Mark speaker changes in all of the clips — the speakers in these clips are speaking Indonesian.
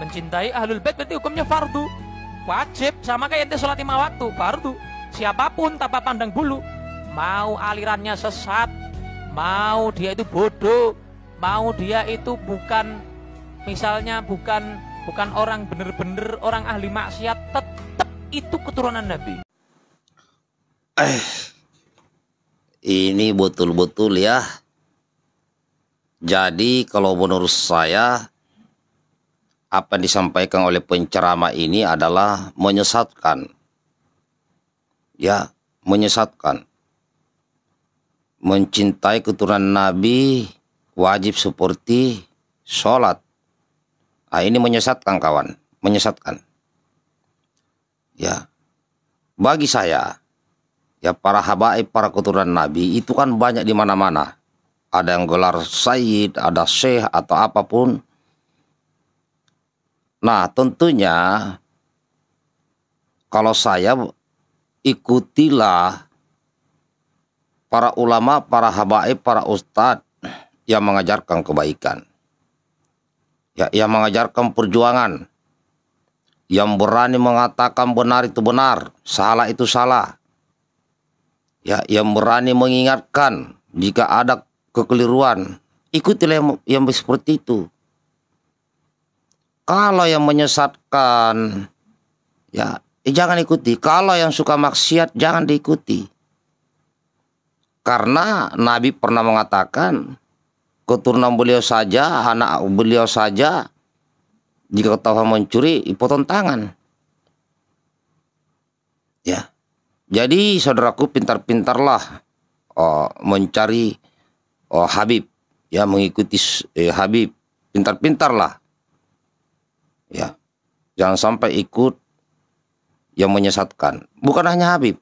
Speaker 1: Mencintai ahlul bait berarti hukumnya fardu. Wajib sama kayak ente sholat lima waktu, fardu. Siapapun tanpa pandang bulu, mau alirannya sesat, mau dia itu bodoh, mau dia itu bukan misalnya bukan bukan orang bener-bener orang ahli maksiat, tetap itu keturunan Nabi. Eh, ini betul-betul ya. Jadi kalau menurut saya apa yang disampaikan oleh pencerama ini adalah menyesatkan. Ya, menyesatkan. Mencintai keturunan Nabi wajib seperti sholat. Nah, ini menyesatkan kawan, menyesatkan. Ya, bagi saya, ya para habaib, para keturunan Nabi itu kan banyak di mana-mana. Ada yang gelar Sayyid, ada Syekh atau apapun Nah tentunya kalau saya ikutilah para ulama, para habaib, para ustadz yang mengajarkan kebaikan. Ya, yang mengajarkan perjuangan. Yang berani mengatakan benar itu benar, salah itu salah. Ya, yang berani mengingatkan jika ada kekeliruan, ikutilah yang, yang seperti itu. Kalau yang menyesatkan ya, eh, jangan ikuti. Kalau yang suka maksiat jangan diikuti. Karena Nabi pernah mengatakan keturunan beliau saja, anak beliau saja jika ketahuan mencuri potong tangan. Ya. Jadi saudaraku pintar-pintarlah oh, mencari oh, Habib ya mengikuti eh, Habib pintar-pintarlah Ya. Jangan sampai ikut yang menyesatkan. Bukan hanya Habib,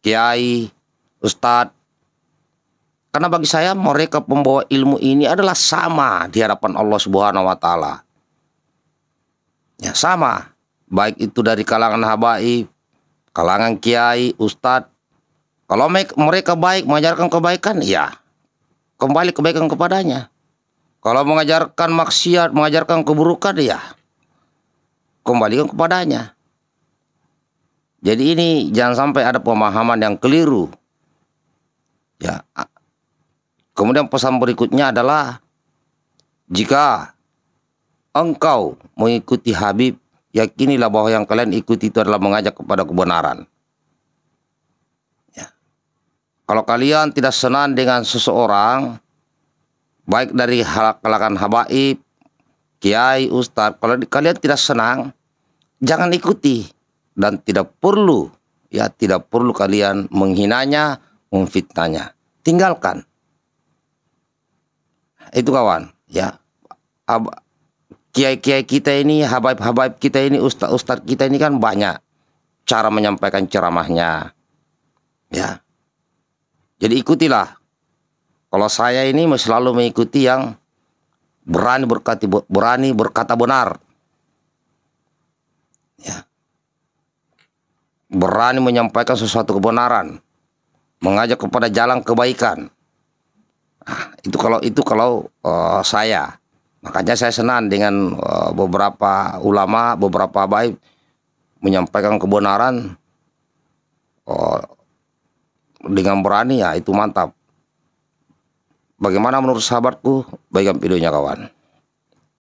Speaker 1: kiai, ustadz. Karena bagi saya mereka pembawa ilmu ini adalah sama di hadapan Allah Subhanahu wa taala. Ya, sama. Baik itu dari kalangan habaib, kalangan kiai, ustadz. Kalau mereka baik mengajarkan kebaikan, ya kembali kebaikan kepadanya. Kalau mengajarkan maksiat, mengajarkan keburukan, ya kembalikan kepadanya. Jadi ini jangan sampai ada pemahaman yang keliru. Ya. Kemudian pesan berikutnya adalah jika engkau mengikuti Habib, yakinilah bahwa yang kalian ikuti itu adalah mengajak kepada kebenaran. Ya. Kalau kalian tidak senang dengan seseorang, baik dari hal kelakan habaib kiai, ustaz, kalau kalian tidak senang, jangan ikuti dan tidak perlu ya tidak perlu kalian menghinanya, memfitnahnya. Tinggalkan. Itu kawan, ya. Kiai-kiai kita ini, habaib-habaib kita ini, ustaz-ustaz kita ini kan banyak cara menyampaikan ceramahnya. Ya. Jadi ikutilah. Kalau saya ini selalu mengikuti yang berani berkati berani berkata benar. Ya. Berani menyampaikan sesuatu kebenaran, mengajak kepada jalan kebaikan. Nah, itu kalau itu kalau uh, saya makanya saya senang dengan uh, beberapa ulama beberapa baik menyampaikan kebenaran uh, dengan berani ya itu mantap Bagaimana menurut sahabatku? Baikkan videonya kawan.